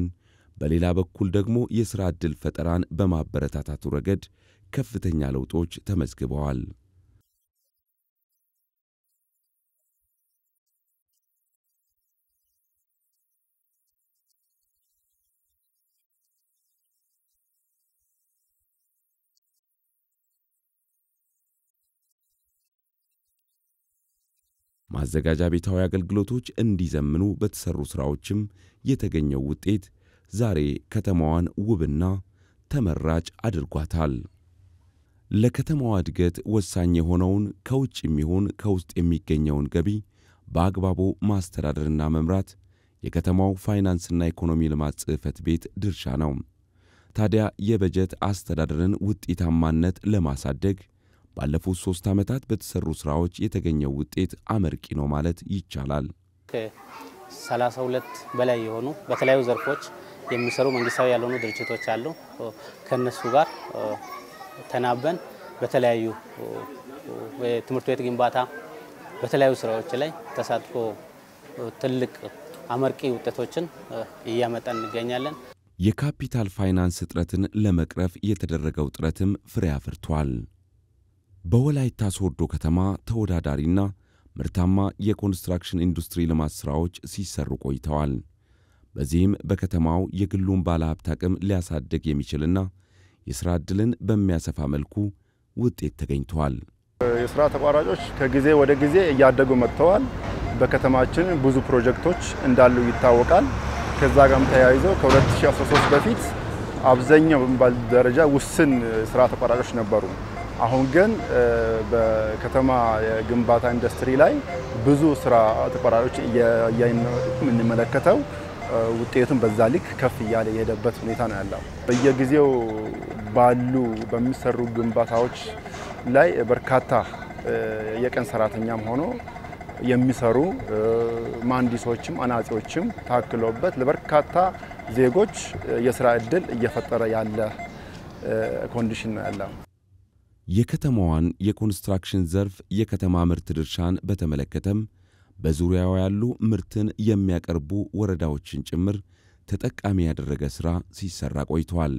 በሌላ በኩል ደግሞ የሥራ ዕድል ፈጠራን በማበረታታቱ ረገድ ከፍተኛ ለውጦች ተመዝግበዋል። ማዘጋጃ ቤታዊ አገልግሎቶች እንዲዘምኑ በተሠሩ ሥራዎችም የተገኘው ውጤት ዛሬ ከተማዋን ውብና ተመራጭ አድርጓታል። ለከተማዋ እድገት ወሳኝ የሆነውን ከውጭ የሚሆን ከውስጥ የሚገኘውን ገቢ በአግባቡ ማስተዳደርና መምራት የከተማው ፋይናንስና ኢኮኖሚ ልማት ጽሕፈት ቤት ድርሻ ነው። ታዲያ የበጀት አስተዳደርን ውጤታማነት ለማሳደግ ባለፉት ሶስት ዓመታት በተሰሩ ስራዎች የተገኘው ውጤት አመርቂ ነው ማለት ይቻላል። ከሰላሳ ሁለት በላይ የሆኑ በተለያዩ ዘርፎች የሚሰሩ መንግስታዊ ያልሆኑ ድርጅቶች አሉ። ከነሱ ጋር ተናበን በተለያዩ የትምህርት ቤት ግንባታ፣ በተለያዩ ስራዎች ላይ ተሳትፎ ትልቅ አመርቂ ውጤቶችን እያመጣን እንገኛለን። የካፒታል ፋይናንስ እጥረትን ለመቅረፍ የተደረገው ጥረትም ፍሬ አፍርቷል። በወላይታ ሶዶ ከተማ ተወዳዳሪና ምርታማ የኮንስትራክሽን ኢንዱስትሪ ልማት ሥራዎች ሲሰሩ ቆይተዋል። በዚህም በከተማው የግሉን ባለሀብት አቅም ሊያሳድግ የሚችልና የሥራ ዕድልን በሚያሰፋ መልኩ ውጤት ተገኝተዋል። የሥራ ተቋራጮች ከጊዜ ወደ ጊዜ እያደጉ መጥተዋል። በከተማችን ብዙ ፕሮጀክቶች እንዳሉ ይታወቃል። ከዛ ጋርም ተያይዘው ከ2013 በፊት አብዛኛው በሚባል ደረጃ ውስን ስራ ተቋራጮች ነበሩ። አሁን ግን በከተማ የግንባታ ኢንዱስትሪ ላይ ብዙ ስራ ተቋራጮች የምንመለከተው ውጤቱን በዛ ልክ ከፍ እያለ የሄደበት ሁኔታ ነው ያለው። በየጊዜው ባሉ በሚሰሩ ግንባታዎች ላይ በርካታ የቀን ሰራተኛም ሆኖ የሚሰሩ መሀንዲሶችም አናጺዎችም ታክሎበት ለበርካታ ዜጎች የስራ እድል እየፈጠረ ያለ ኮንዲሽን ነው ያለው። የከተማዋን የኮንስትራክሽን ዘርፍ የከተማ ምርት ድርሻን በተመለከተም በዙሪያዋ ያሉ ምርትን የሚያቀርቡ ወረዳዎችን ጭምር ተጠቃሚ ያደረገ ስራ ሲሰራ ቆይቷል።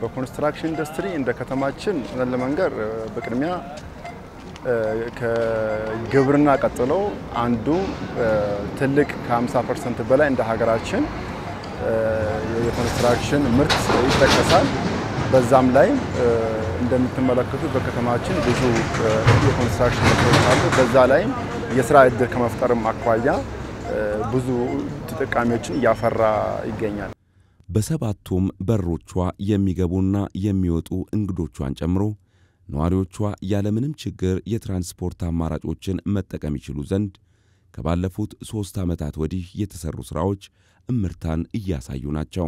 በኮንስትራክሽን ኢንዱስትሪ እንደ ከተማችን ነን ለመንገር በቅድሚያ ከግብርና ቀጥሎ አንዱ ትልቅ ከ50 ፐርሰንት በላይ እንደ ሀገራችን የኮንስትራክሽን ምርት ይጠቀሳል። በዛም ላይ እንደምትመለከቱት በከተማችን ብዙ የኮንስትራክሽን መስሮች አሉ። በዛ ላይም የስራ እድል ከመፍጠርም አኳያ ብዙ ተጠቃሚዎችን እያፈራ ይገኛል። በሰባቱም በሮቿ የሚገቡና የሚወጡ እንግዶቿን ጨምሮ ነዋሪዎቿ ያለምንም ችግር የትራንስፖርት አማራጮችን መጠቀም ይችሉ ዘንድ ከባለፉት ሦስት ዓመታት ወዲህ የተሠሩ ሥራዎች እምርታን እያሳዩ ናቸው።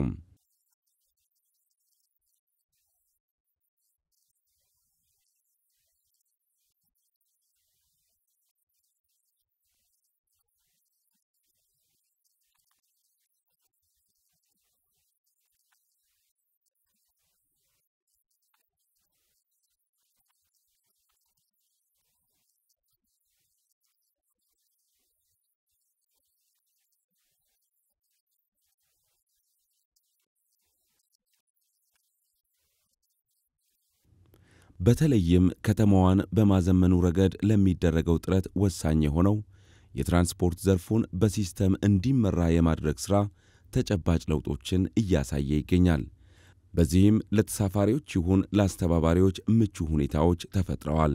በተለይም ከተማዋን በማዘመኑ ረገድ ለሚደረገው ጥረት ወሳኝ የሆነው የትራንስፖርት ዘርፉን በሲስተም እንዲመራ የማድረግ ሥራ ተጨባጭ ለውጦችን እያሳየ ይገኛል። በዚህም ለተሳፋሪዎች ይሁን ለአስተባባሪዎች ምቹ ሁኔታዎች ተፈጥረዋል።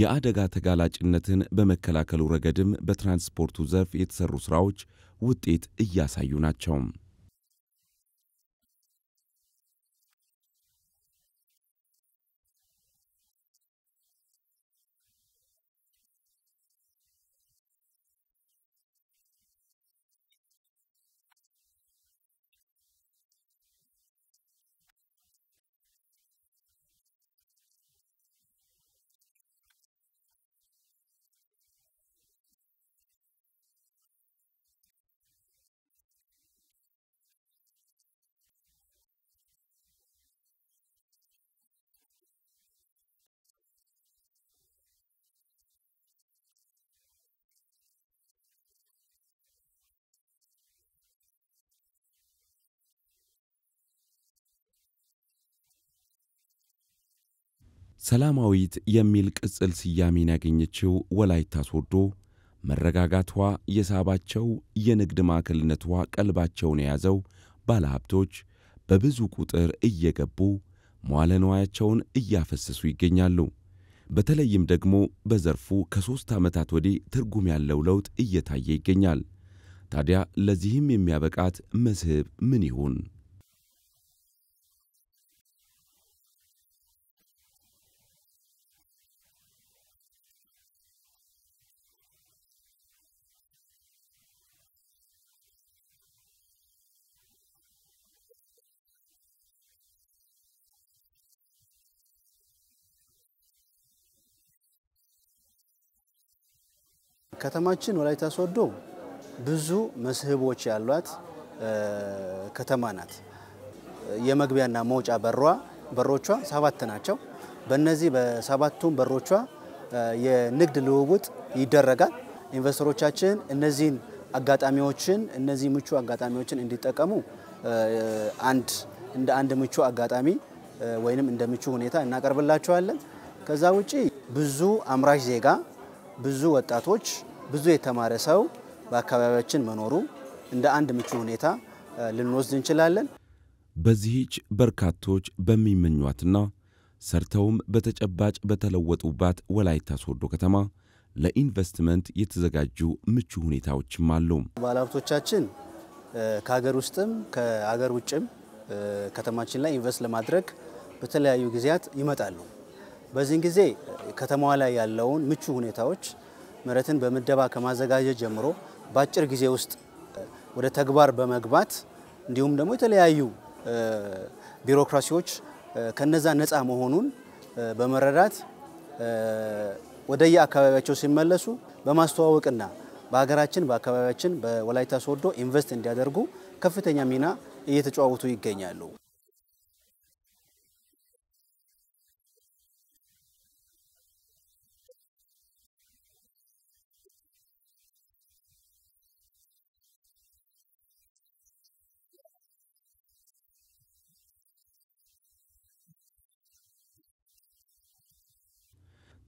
የአደጋ ተጋላጭነትን በመከላከሉ ረገድም በትራንስፖርቱ ዘርፍ የተሰሩ ሥራዎች ውጤት እያሳዩ ናቸው። ሰላማዊት የሚል ቅጽል ስያሜን ያገኘችው ወላይታ ሶዶ መረጋጋቷ የሳባቸው የንግድ ማዕከልነቷ ቀልባቸውን የያዘው ባለሀብቶች በብዙ ቁጥር እየገቡ መዋለ ንዋያቸውን እያፈሰሱ ይገኛሉ። በተለይም ደግሞ በዘርፉ ከሦስት ዓመታት ወዲህ ትርጉም ያለው ለውጥ እየታየ ይገኛል። ታዲያ ለዚህም የሚያበቃት መስህብ ምን ይሁን? ከተማችን ወላይታ ሶዶ ብዙ መስህቦች ያሏት ከተማ ናት። የመግቢያና መውጫ በሯ በሮቿ ሰባት ናቸው። በእነዚህ በሰባቱም በሮቿ የንግድ ልውውጥ ይደረጋል። ኢንቨስተሮቻችን እነዚህን አጋጣሚዎችን እነዚህ ምቹ አጋጣሚዎችን እንዲጠቀሙ አንድ እንደ አንድ ምቹ አጋጣሚ ወይንም እንደ ምቹ ሁኔታ እናቀርብላቸዋለን። ከዛ ውጪ ብዙ አምራች ዜጋ ብዙ ወጣቶች፣ ብዙ የተማረ ሰው በአካባቢያችን መኖሩ እንደ አንድ ምቹ ሁኔታ ልንወስድ እንችላለን። በዚህች በርካቶች በሚመኟትና ሰርተውም በተጨባጭ በተለወጡባት ወላይታ ሶዶ ከተማ ለኢንቨስትመንት የተዘጋጁ ምቹ ሁኔታዎችም አሉ። ባለሀብቶቻችን ከሀገር ውስጥም ከሀገር ውጭም ከተማችን ላይ ኢንቨስት ለማድረግ በተለያዩ ጊዜያት ይመጣሉ። በዚህን ጊዜ ከተማዋ ላይ ያለውን ምቹ ሁኔታዎች መሬትን በምደባ ከማዘጋጀት ጀምሮ በአጭር ጊዜ ውስጥ ወደ ተግባር በመግባት እንዲሁም ደግሞ የተለያዩ ቢሮክራሲዎች ከነዛ ነፃ መሆኑን በመረዳት ወደየ አካባቢያቸው ሲመለሱ በማስተዋወቅና በሀገራችን በአካባቢያችን በወላይታ ሶዶ ኢንቨስት እንዲያደርጉ ከፍተኛ ሚና እየተጫወቱ ይገኛሉ።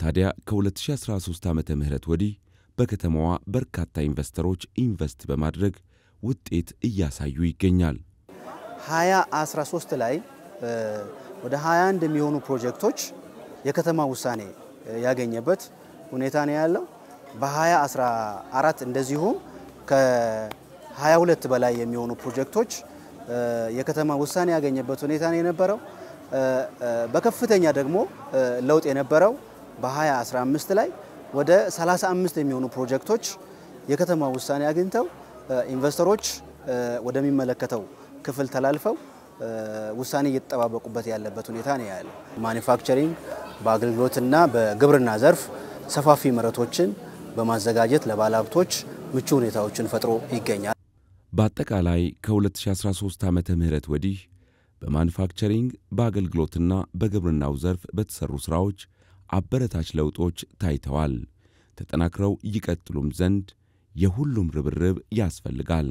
ታዲያ ከ2013 ዓ ም ወዲህ በከተማዋ በርካታ ኢንቨስተሮች ኢንቨስት በማድረግ ውጤት እያሳዩ ይገኛል። 2013 ላይ ወደ 21 የሚሆኑ ፕሮጀክቶች የከተማ ውሳኔ ያገኘበት ሁኔታ ነው ያለው። በ2014 እንደዚሁም ከ22 በላይ የሚሆኑ ፕሮጀክቶች የከተማ ውሳኔ ያገኘበት ሁኔታ ነው የነበረው። በከፍተኛ ደግሞ ለውጥ የነበረው በ2015 ላይ ወደ 35 የሚሆኑ ፕሮጀክቶች የከተማ ውሳኔ አግኝተው ኢንቨስተሮች ወደሚመለከተው ክፍል ተላልፈው ውሳኔ እየተጠባበቁበት ያለበት ሁኔታ ነው ያለ። ማኒፋክቸሪንግ በአገልግሎትና በግብርና ዘርፍ ሰፋፊ መሬቶችን በማዘጋጀት ለባለሀብቶች ምቹ ሁኔታዎችን ፈጥሮ ይገኛል። በአጠቃላይ ከ2013 ዓ ም ወዲህ በማኒፋክቸሪንግ በአገልግሎትና በግብርናው ዘርፍ በተሰሩ ሥራዎች አበረታች ለውጦች ታይተዋል። ተጠናክረው ይቀጥሉም ዘንድ የሁሉም ርብርብ ያስፈልጋል።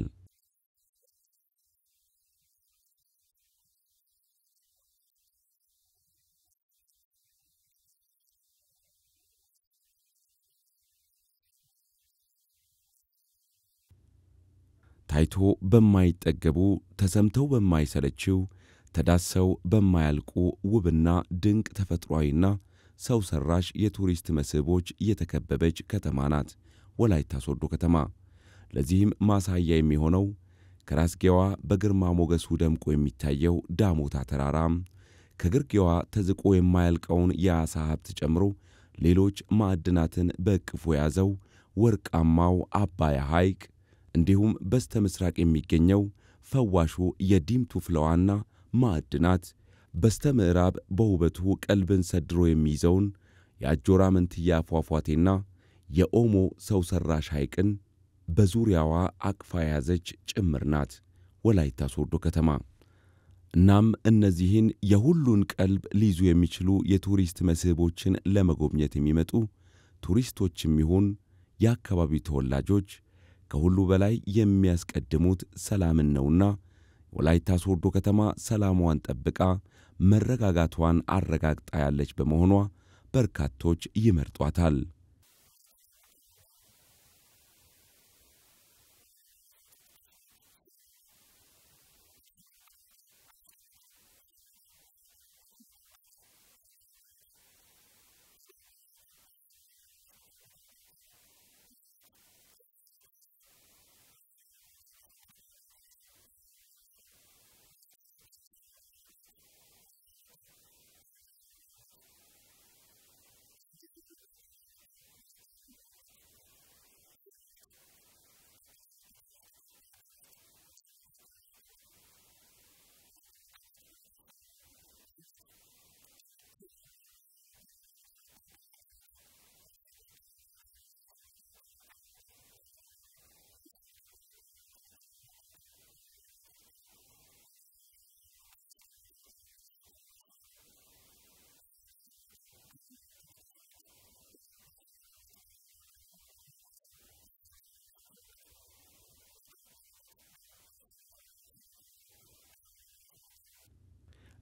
ታይቶ በማይጠገቡ ተሰምተው በማይሰለችው ተዳሰው በማያልቁ ውብና ድንቅ ተፈጥሯዊና ሰው ሰራሽ የቱሪስት መስህቦች የተከበበች ከተማ ናት ወላይታ ሶዶ ከተማ። ለዚህም ማሳያ የሚሆነው ከራስጌዋ በግርማ ሞገሱ ደምቆ የሚታየው ዳሞታ ተራራ፣ ከግርጌዋ ተዝቆ የማያልቀውን የዓሣ ሀብት ጨምሮ ሌሎች ማዕድናትን በእቅፉ የያዘው ወርቃማው አባያ ሐይቅ እንዲሁም በስተ ምስራቅ የሚገኘው ፈዋሹ የዲምቱ ፍለዋና ማዕድናት በስተ ምዕራብ በውበቱ ቀልብን ሰድሮ የሚይዘውን የአጆራ መንትያ ፏፏቴና የኦሞ ሰው ሠራሽ ሐይቅን በዙሪያዋ አቅፋ የያዘች ጭምር ናት ወላይታ ሶዶ ከተማ። እናም እነዚህን የሁሉን ቀልብ ሊይዙ የሚችሉ የቱሪስት መስህቦችን ለመጎብኘት የሚመጡ ቱሪስቶችም ይሁን የአካባቢው ተወላጆች ከሁሉ በላይ የሚያስቀድሙት ሰላምን ነውና ወላይታ ሶዶ ከተማ ሰላሟን ጠብቃ መረጋጋቷን አረጋግጣ ያለች በመሆኗ በርካቶች ይመርጧታል።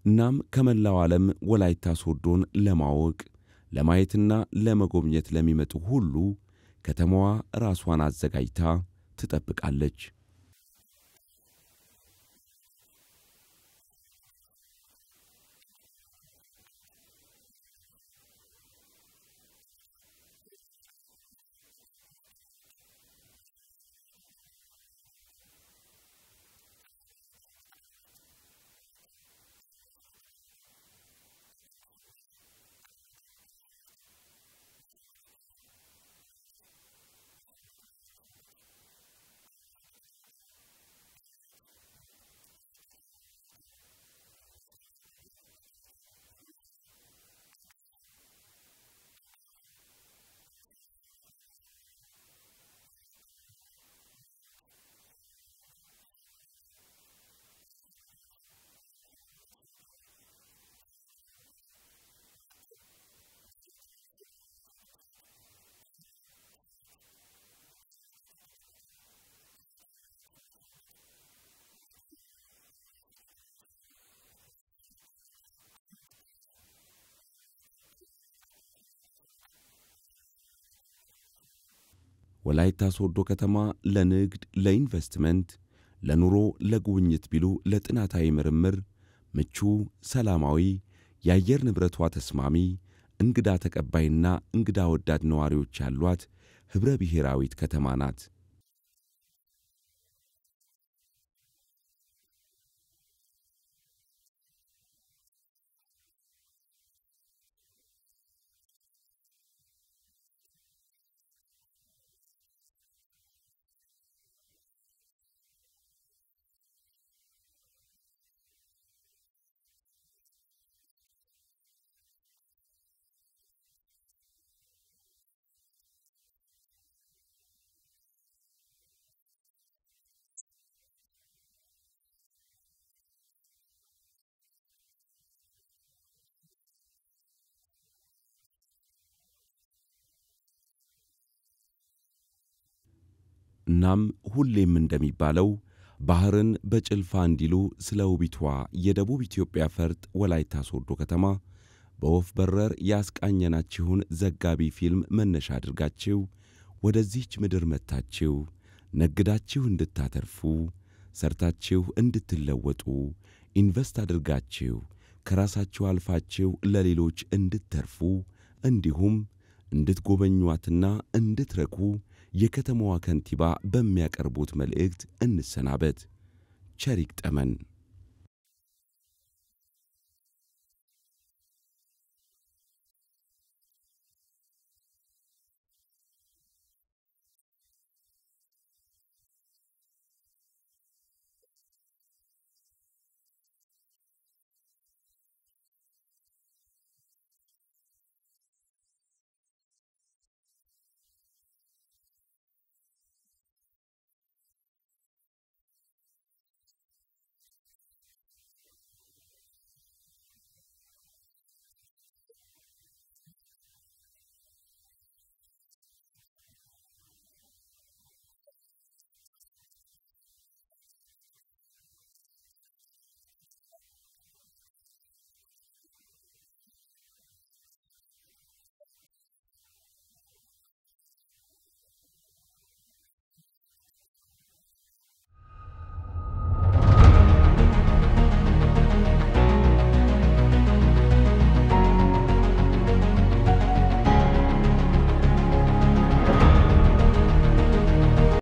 እናም ከመላው ዓለም ወላይታ ሶዶን ለማወቅ ለማየትና ለመጎብኘት ለሚመጡ ሁሉ ከተማዋ ራሷን አዘጋጅታ ትጠብቃለች ወላይታ ሶዶ ከተማ ለንግድ፣ ለኢንቨስትመንት፣ ለኑሮ፣ ለጉብኝት ቢሉ ለጥናታዊ ምርምር ምቹ፣ ሰላማዊ፣ የአየር ንብረቷ ተስማሚ፣ እንግዳ ተቀባይና እንግዳ ወዳድ ነዋሪዎች ያሏት ኅብረ ብሔራዊት ከተማ ናት። እናም ሁሌም እንደሚባለው ባህርን በጭልፋ እንዲሉ ስለ ውቢቷ የደቡብ ኢትዮጵያ ፈርጥ ወላይታ ሶዶ ከተማ በወፍ በረር ያስቃኘናችሁን ዘጋቢ ፊልም መነሻ አድርጋችሁ ወደዚህች ምድር መጥታችሁ ነግዳችሁ እንድታተርፉ፣ ሰርታችሁ እንድትለወጡ፣ ኢንቨስት አድርጋችሁ ከራሳችሁ አልፋችሁ ለሌሎች እንድትተርፉ እንዲሁም እንድትጎበኟትና እንድትረኩ يكتموها كنتبا بميك اربوت ملئكت ان السنابت شاركت تمن